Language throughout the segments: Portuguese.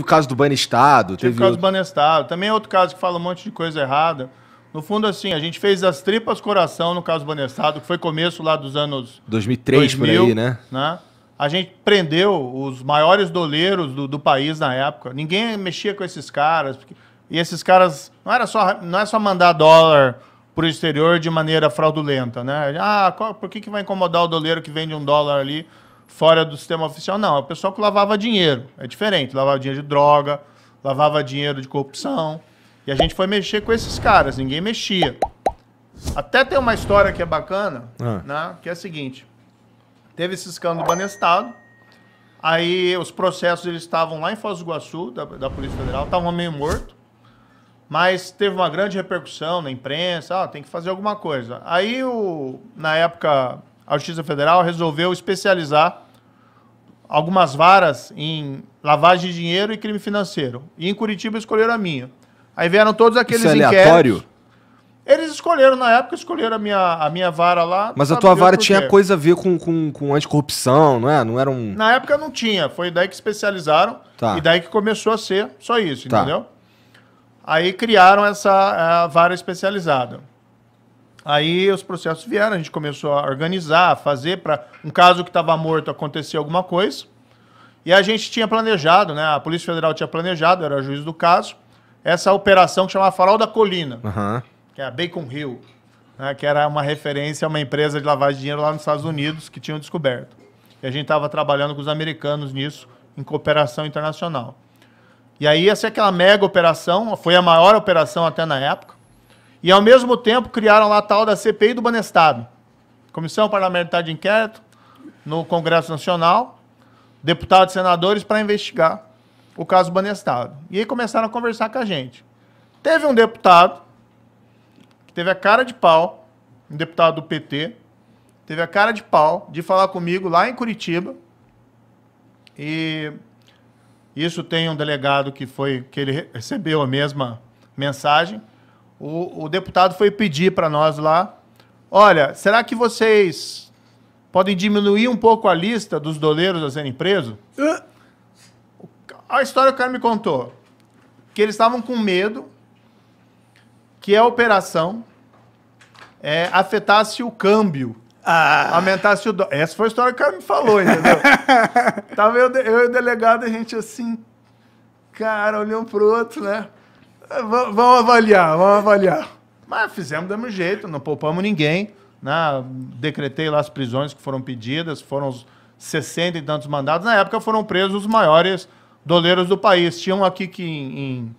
o caso do Banestado. Tipo, teve, teve o caso do Banestado. Também é outro caso que fala um monte de coisa errada. No fundo, assim, a gente fez as tripas coração no caso do Banestado, que foi começo lá dos anos... 2003, 2000, por aí, né? né? A gente prendeu os maiores doleiros do, do, país na época. Ninguém mexia com esses caras. Porque... E esses caras... Não, era só, não é só mandar dólar para o exterior de maneira fraudulenta, né? Ah, qual, por que, que vai incomodar o doleiro que vende um dólar ali fora do sistema oficial, não. É o pessoal que lavava dinheiro. É diferente. Lavava dinheiro de droga, lavava dinheiro de corrupção. E a gente foi mexer com esses caras, ninguém mexia. Até tem uma história que é bacana, ah. né? Que é a seguinte. Teve esse escândalo do Banestado. Aí os processos eles estavam lá em Foz do Iguaçu, da, da Polícia Federal, estavam meio morto. Mas teve uma grande repercussão na imprensa, ah, tem que fazer alguma coisa. Aí o, na época a Justiça Federal resolveu especializar algumas varas em lavagem de dinheiro e crime financeiro. E em Curitiba escolheram a minha. Aí vieram todos aqueles Isso é aleatório? Inquéritos. Eles escolheram, na época, escolheram a minha, a minha vara lá. Mas a tua vara tinha coisa a ver com, com, com anticorrupção, não é? Não era um... Na época não tinha. Foi daí que especializaram. Tá. E daí que começou a ser só isso, tá. entendeu? Aí criaram essa eh, vara especializada. Aí os processos vieram, a gente começou a organizar, a fazer para um caso que estava morto acontecer alguma coisa. E a gente tinha planejado, né? A Polícia Federal tinha planejado, era juiz do caso, essa operação que chamava Farol da Colina, uhum. que é a Bacon Hill, né? que era uma referência a uma empresa de lavagem de dinheiro lá nos Estados Unidos que tinham descoberto. E a gente estava trabalhando com os americanos nisso, em cooperação internacional. E aí, essa é aquela mega operação, foi a maior operação até na época. E, ao mesmo tempo, criaram lá a tal da CPI do Banestado. Comissão Parlamentar de Inquérito no Congresso Nacional, deputados e senadores, para investigar o caso Banestado. E aí começaram a conversar com a gente. Teve um deputado que teve a cara de pau, um deputado do PT, teve a cara de pau de falar comigo lá em Curitiba. E isso tem um delegado que foi que ele recebeu a mesma mensagem. O, o deputado foi pedir para nós lá: olha, será que vocês podem diminuir um pouco a lista dos doleiros a serem presos? A história que o cara me contou: que eles estavam com medo que a operação é, afetasse o câmbio. Ah. Aumentasse o dólar. Essa foi a história que o cara me falou, entendeu? Tava eu, eu e o delegado, a gente assim, cara, olhou um pro outro, né? vamos avaliar, vamos avaliar. Mas fizemos do mesmo jeito, não poupamos ninguém. Né? Decretei lá as prisões que foram pedidas, foram os 60 e tantos mandados. Na época foram presos os maiores doleiros do país. Tinham um aqui que em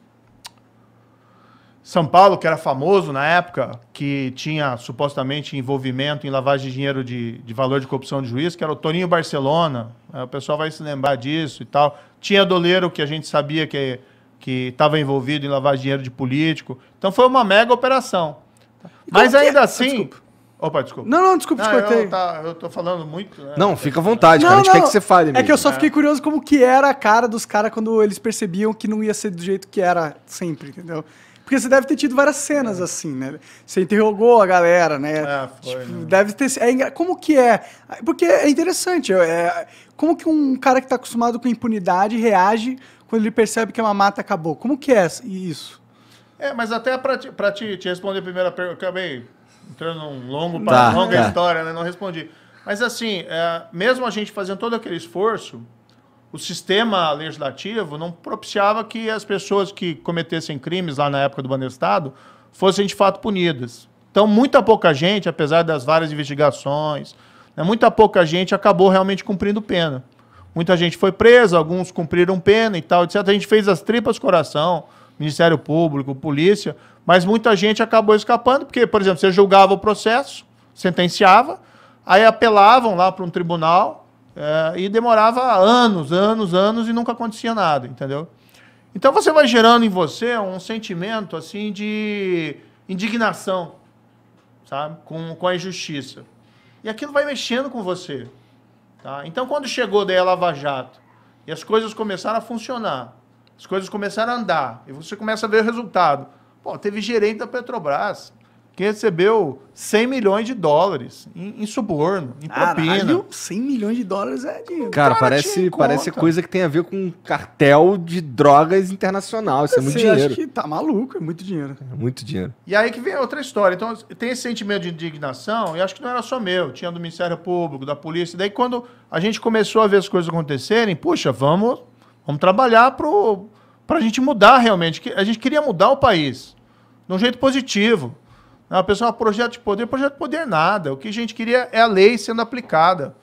São Paulo, que era famoso na época, que tinha supostamente envolvimento em lavagem de dinheiro de, de valor de corrupção de juiz, que era o Toninho Barcelona. É, o pessoal vai se lembrar disso e tal. Tinha doleiro que a gente sabia que que estava envolvido em lavar dinheiro de político. Então foi uma mega operação. Mas é? ainda assim, ah, Opa, desculpa. Não, não, desculpa, não, te cortei. Eu, tá, eu tô falando muito. Né? Não, fica à vontade, não, cara. Não, a gente quer que você fale. É mesmo. que eu só fiquei curioso como que era a cara dos caras quando eles percebiam que não ia ser do jeito que era sempre, entendeu? Porque você deve ter tido várias cenas é. assim, né? Você interrogou a galera, né? É, foi, tipo, né? Deve ter. É Como que é? Porque é interessante. É... Como que um cara que tá acostumado com impunidade reage quando ele percebe que uma mata acabou? Como que é isso? É, mas até para te, pra te, te responder a primeira pergunta, acabei entrando num longo, tá, longa tá. história, né? Não respondi. Mas assim, é, mesmo a gente fazendo todo aquele esforço, o sistema legislativo não propiciava que as pessoas que cometessem crimes lá na época do Banestado fossem de fato punidas. Então, muita pouca gente, apesar das várias investigações, né, muita pouca gente acabou realmente cumprindo pena. Muita gente foi presa, alguns cumpriram pena e tal, etc. A gente fez as tripas coração Ministério Público, polícia, mas muita gente acabou escapando, porque, por exemplo, você julgava o processo, sentenciava, aí apelavam lá para um tribunal é, e demorava anos, anos, anos e nunca acontecia nada, entendeu? Então você vai gerando em você um sentimento assim de indignação, sabe, com, com a injustiça. E aquilo vai mexendo com você. Tá? Então quando chegou daí a Lava Jato e as coisas começaram a funcionar, as coisas começaram a andar e você começa a ver o resultado. Pô, teve gerente da Petrobras que recebeu 100 milhões de dólares em, em suborno, em propina. Caralho, 100 milhões de dólares é dinheiro. Cara, cara, parece, parece coisa que tem a ver com cartel de drogas internacional. Isso é muito Você dinheiro. Acha que tá maluco, é muito dinheiro. É muito dinheiro. E aí que vem outra história. Então, tem esse sentimento de indignação, e acho que não era só meu, tinha do Ministério Público, da polícia. Daí, quando a gente começou a ver as coisas acontecerem, puxa, vamos Vamos trabalhar para a gente mudar realmente. A gente queria mudar o país de um jeito positivo. Né, a pessoa, projeto de poder, projeto de poder nada. O que a gente queria é a lei sendo aplicada.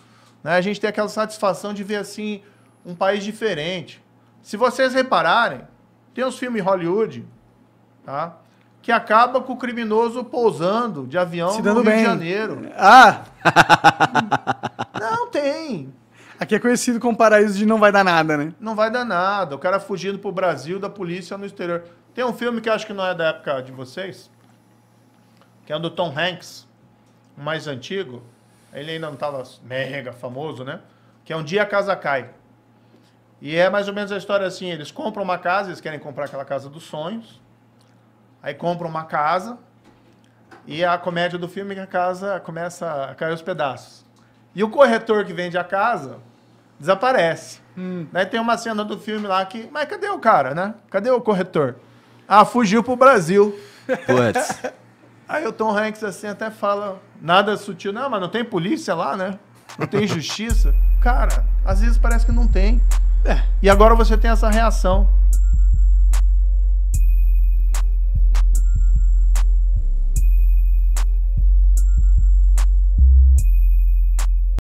Né, a gente tem aquela satisfação de ver assim um país diferente. Se vocês repararem, tem uns filmes Hollywood, tá? Que acaba com o criminoso pousando de avião no Rio bem. de Janeiro. Ah! Não tem. Aqui é conhecido como paraíso de não vai dar nada, né? Não vai dar nada. O cara fugindo pro Brasil da polícia no exterior. Tem um filme que acho que não é da época de vocês, que é o do Tom Hanks, o mais antigo. Ele ainda não estava mega famoso, né? Que é Um Dia a Casa Cai. E é mais ou menos a história assim: eles compram uma casa, eles querem comprar aquela casa dos sonhos. Aí compram uma casa. E a comédia do filme é que a casa começa a cair os pedaços. E o corretor que vende a casa desaparece. Hum. Daí tem uma cena do filme lá que. Mas cadê o cara, né? Cadê o corretor? Ah, fugiu pro Brasil. Putz. Aí o Tom Hanks assim até fala, nada sutil, não, mas não tem polícia lá, né? Não tem justiça. cara, às vezes parece que não tem. É. E agora você tem essa reação.